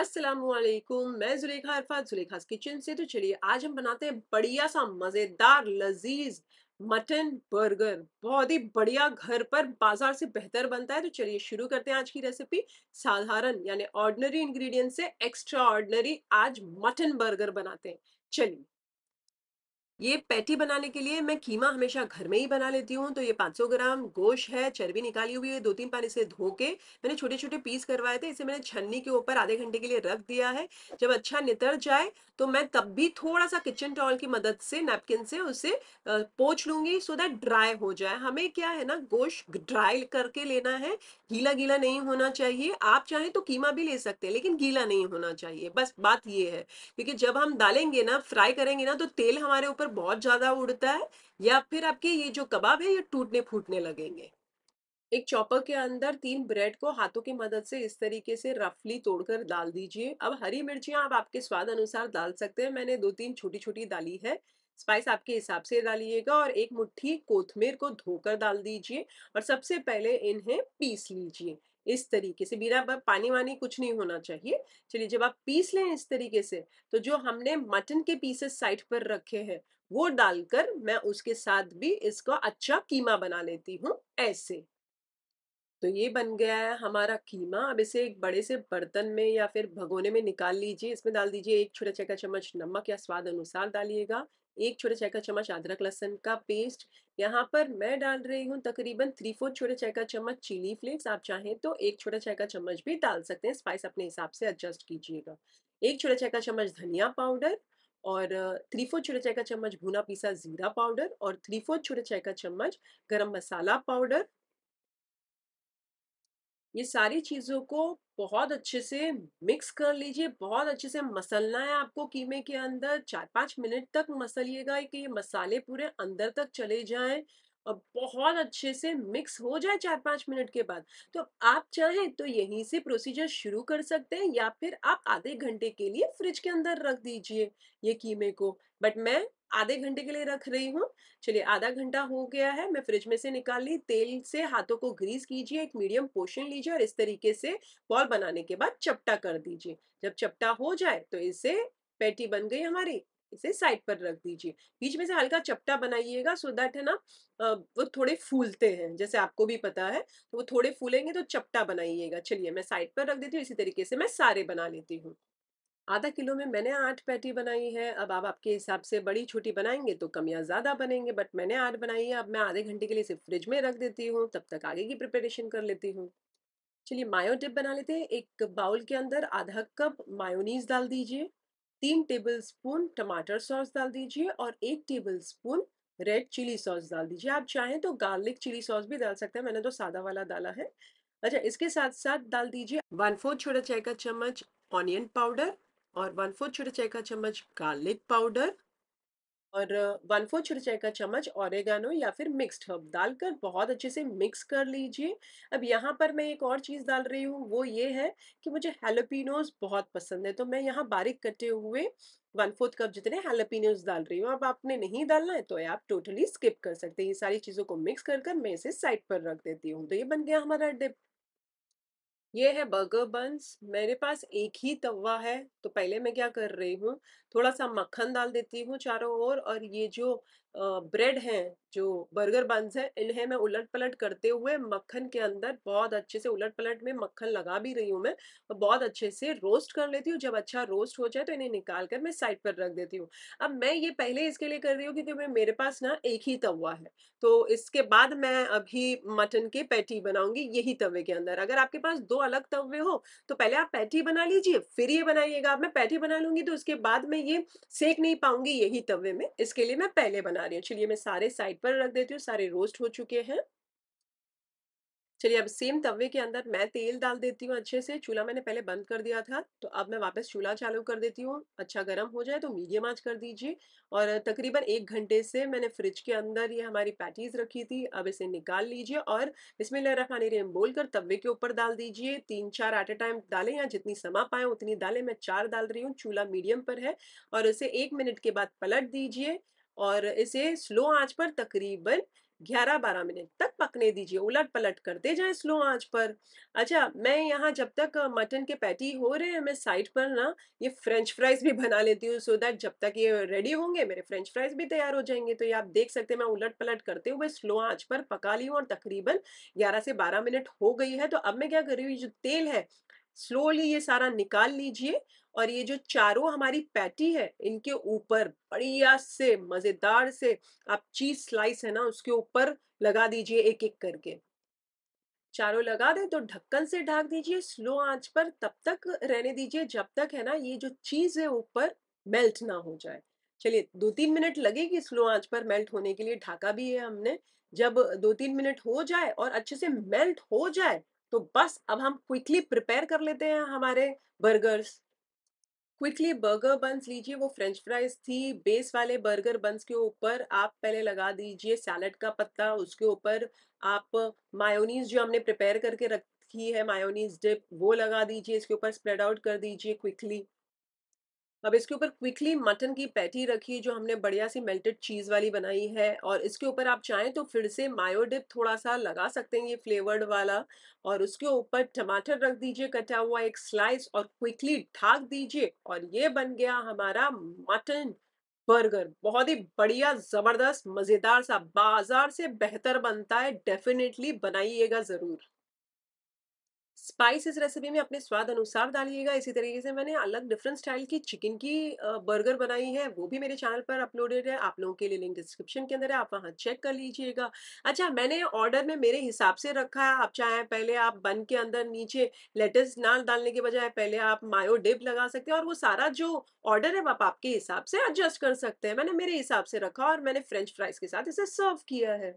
असलकुम मैं जुलेखा अरफा जुलेखा किचन से तो चलिए आज हम बनाते हैं बढ़िया सा मज़ेदार लजीज मटन बर्गर बहुत ही बढ़िया घर पर बाजार से बेहतर बनता है तो चलिए शुरू करते हैं आज की रेसिपी साधारण यानी ऑर्डनरी इंग्रेडिएंट से एक्स्ट्रा ऑर्डनरी आज मटन बर्गर बनाते हैं चलिए ये पैटी बनाने के लिए मैं कीमा हमेशा घर में ही बना लेती हूँ तो ये 500 ग्राम गोश है चर्बी निकाली हुई है दो तीन पानी से धो के मैंने छोटे छोटे पीस करवाए थे इसे मैंने छन्नी के ऊपर आधे घंटे के लिए रख दिया है जब अच्छा नितर जाए तो मैं तब भी थोड़ा सा किचन टॉल की मदद से नैपकिन से उसे पोछ लूंगी सो दैट ड्राई हो जाए हमें क्या है ना गोश ड्राई करके लेना है गीला गीला नहीं होना चाहिए आप चाहें तो कीमा भी ले सकते हैं लेकिन गीला नहीं होना चाहिए बस बात ये है क्योंकि जब हम डालेंगे ना फ्राई करेंगे ना तो तेल हमारे ऊपर फ्लेवर बहुत ज्यादा उड़ता है या फिर आपके ये जो कबाब है ये टूटने फूटने लगेंगे एक चॉपर के अंदर तीन ब्रेड को हाथों की मदद से इस तरीके से रफली तोड़कर डाल दीजिए अब हरी मिर्चियां आप आपके स्वाद अनुसार डाल सकते हैं मैंने दो तीन छोटी छोटी डाली है स्पाइस आपके हिसाब से डालिएगा और एक मुट्ठी कोथमीर को धोकर डाल दीजिए और सबसे पहले इन्हें पीस लीजिए इस तरीके से बिना पानी वानी कुछ नहीं होना चाहिए चलिए जब आप पीस लें इस तरीके से तो जो हमने मटन के पीसेस साइड पर रखे हैं वो डालकर मैं उसके साथ भी इसका अच्छा कीमा बना लेती हूँ ऐसे तो ये बन गया है हमारा कीमा अब इसे एक बड़े से बर्तन में या फिर भगोने में निकाल लीजिए इसमें डाल दीजिए एक छोटा का चम्मच नमक या स्वाद अनुसार डालिएगा एक छोटा चाय का चम्मच अदरक लहसन का पेस्ट यहाँ पर मैं डाल रही हूँ तकरीबन थ्री फोर छोटे चाय का चम्मच चिली फ्लेक्स आप चाहें तो एक छोटा चाय का चम्मच भी डाल सकते हैं स्पाइस अपने हिसाब से एडजस्ट कीजिएगा एक छोटा चाय का चम्मच धनिया पाउडर और थ्री फोर छोटे चाय का चम्मच भुना पीसा जीरा पाउडर और थ्री फोर छोटे चाय का चम्मच गरम मसाला पाउडर ये सारी चीज़ों को बहुत अच्छे से मिक्स कर लीजिए बहुत अच्छे से मसलना है आपको कीमे के अंदर चार पाँच मिनट तक मसलिएगा कि ये मसाले पूरे अंदर तक चले जाएं और बहुत अच्छे से मिक्स हो जाए चार पाँच मिनट के बाद तो आप चाहें तो यहीं से प्रोसीजर शुरू कर सकते हैं या फिर आप आधे घंटे के लिए फ्रिज के अंदर रख दीजिए ये कीमे को बट मैं आधे घंटे के लिए रख रही हूँ चलिए आधा घंटा हो गया है मैं फ्रिज में से निकाल ली तेल से हाथों को ग्रीस कीजिए एक मीडियम पोर्शन लीजिए और इस तरीके से बॉल बनाने के बाद चपटा कर दीजिए जब चपटा हो जाए तो इसे पेटी बन गई हमारी इसे साइड पर रख दीजिए बीच में से हल्का चपटा बनाइएगा सो दैट है ना वो थोड़े फूलते हैं जैसे आपको भी पता है तो वो थोड़े फूलेंगे तो चपटा बनाइएगा चलिए मैं साइड पर रख देती हूँ इसी तरीके से मैं सारे बना लेती हूँ आधा किलो में मैंने आठ पैटी बनाई है अब आप आपके हिसाब से बड़ी छोटी बनाएंगे तो कम या ज़्यादा बनेंगे बट मैंने आठ बनाई है अब मैं आधे घंटे के लिए इसे फ्रिज में रख देती हूँ तब तक आगे की प्रिपरेशन कर लेती हूँ चलिए मायो टिप बना लेते हैं एक बाउल के अंदर आधा कप मायोनीज डाल दीजिए तीन टेबलस्पून टमाटर सॉस डाल दीजिए और एक टेबलस्पून रेड चिली सॉस डाल दीजिए आप चाहें तो गार्लिक चिली सॉस भी डाल सकते हैं मैंने तो सादा वाला डाला है अच्छा इसके साथ साथ डाल दीजिए वन फोर्थ छोटा चाय का चम्मच ऑनियन पाउडर और वन फोर्थ छोटा चाय का चम्मच गार्लिक पाउडर और वन फोर छोटे चाय का चम्मच ऑरेगानो या फिर मिक्स्ड हर्ब डालकर बहुत अच्छे से मिक्स कर लीजिए अब यहाँ पर मैं एक और चीज़ डाल रही हूँ वो ये है कि मुझे हेलोपिनोज बहुत पसंद है तो मैं यहाँ बारीक कटे हुए वन फोर्थ कप जितने हेलोपिनोज डाल रही हूँ अब आपने नहीं डालना है तो आप टोटली स्किप कर सकते हैं ये सारी चीज़ों को मिक्स कर कर मैं इसे साइड पर रख देती हूँ तो ये बन गया हमारा डिप ये है बर्गर बंस मेरे पास एक ही तवा है तो पहले मैं क्या कर रही हूँ थोड़ा सा मक्खन डाल देती हूँ चारों ओर और ये जो ब्रेड हैं जो बर्गर बंस हैं इन्हें मैं उलट पलट करते हुए मक्खन के अंदर बहुत अच्छे से उलट पलट में मक्खन लगा भी रही हूँ मैं और बहुत अच्छे से रोस्ट कर लेती हूँ जब अच्छा रोस्ट हो जाए तो इन्हें निकाल कर मैं साइड पर रख देती हूँ अब मैं ये पहले इसके लिए कर रही हूँ क्योंकि मैं मेरे पास ना एक ही तवा है तो इसके बाद मैं अभी मटन के पैटी बनाऊंगी यही तवे के अंदर अगर आपके पास दो अलग तवे हो तो पहले आप पैटी बना लीजिए फिर ये बनाइएगा आप मैं पैटी बना लूंगी तो उसके बाद मैं ये सेक नहीं पाऊंगी यही तवे में इसके लिए मैं पहले बना बना रही हूँ चलिए मैं सारे साइड पर रख देती हूँ सारे रोस्ट हो चुके हैं चलिए अब सेम तवे के अंदर मैं तेल डाल देती हूँ अच्छे से चूल्हा मैंने पहले बंद कर दिया था तो अब मैं वापस चूल्हा चालू कर देती हूँ अच्छा गर्म हो जाए तो मीडियम आंच कर दीजिए और तकरीबन एक घंटे से मैंने फ्रिज के अंदर ये हमारी पैटीज रखी थी अब इसे निकाल लीजिए और इसमें लहराखानी रेम बोल कर तवे के ऊपर डाल दीजिए तीन चार एट ए टाइम डालें या जितनी समा पाएँ उतनी डालें मैं चार डाल रही हूँ चूल्हा मीडियम पर है और इसे एक मिनट के बाद पलट दीजिए और इसे स्लो आंच पर तकरीबन 11-12 मिनट तक पकने दीजिए उलट पलट करते जाए स्लो आंच पर अच्छा मैं यहाँ जब तक मटन के पैटी हो रहे हैं मैं साइड पर ना ये फ्रेंच फ्राइज भी बना लेती हूँ सो दैट जब तक ये रेडी होंगे मेरे फ्रेंच फ्राइज भी तैयार हो जाएंगे तो ये आप देख सकते हैं मैं उलट पलट करते हुए स्लो आँच पर पका ली हूँ और तकरीबन ग्यारह से बारह मिनट हो गई है तो अब मैं क्या कर रही हूँ जो तेल है स्लोली ये सारा निकाल लीजिए और ये जो चारों हमारी पैटी है इनके ऊपर बढ़िया से मजेदार से आप चीज स्लाइस है ना उसके ऊपर लगा दीजिए एक एक करके चारों लगा दें तो ढक्कन से ढाक दीजिए स्लो आंच पर तब तक रहने दीजिए जब तक है ना ये जो चीज है ऊपर मेल्ट ना हो जाए चलिए दो तीन मिनट लगेगी स्लो आंच पर मेल्ट होने के लिए ढाका भी है हमने जब दो तीन मिनट हो जाए और अच्छे से मेल्ट हो जाए तो बस अब हम क्विकली प्रिपेयर कर लेते हैं हमारे बर्गर्स क्विकली बर्गर बंस लीजिए वो फ्रेंच फ्राइज थी बेस वाले बर्गर बंस के ऊपर आप पहले लगा दीजिए सैलड का पत्ता उसके ऊपर आप मायोनीज जो हमने प्रिपेयर करके रखी है मायोनीज डिप वो लगा दीजिए इसके ऊपर स्प्रेड आउट कर दीजिए क्विकली अब इसके ऊपर क्विकली मटन की पैटी रखी जो हमने बढ़िया सी मेल्टेड चीज़ वाली बनाई है और इसके ऊपर आप चाहें तो फिर से मायोडिप थोड़ा सा लगा सकते हैं ये फ्लेवर्ड वाला और उसके ऊपर टमाटर रख दीजिए कटा हुआ एक स्लाइस और क्विकली ढाक दीजिए और ये बन गया हमारा मटन बर्गर बहुत ही बढ़िया ज़बरदस्त मज़ेदार सा बाज़ार से बेहतर बनता है डेफिनेटली बनाइएगा ज़रूर स्पाइस इस रेसिपी में अपने स्वाद अनुसार डालिएगा इसी तरीके से मैंने अलग डिफरेंट स्टाइल की चिकन की बर्गर बनाई है वो भी मेरे चैनल पर अपलोडेड है आप लोगों के लिए लिंक डिस्क्रिप्शन के अंदर है आप वहाँ चेक कर लीजिएगा अच्छा मैंने ऑर्डर में मेरे हिसाब से रखा है आप चाहे पहले आप बन के अंदर नीचे लेटस नाल डालने के बजाय पहले आप मायो डिप लगा सकते हैं और वो सारा जो ऑर्डर है आप आपके हिसाब से एडजस्ट कर सकते हैं मैंने मेरे हिसाब से रखा और मैंने फ्रेंच फ्राइज के साथ इसे सर्व किया है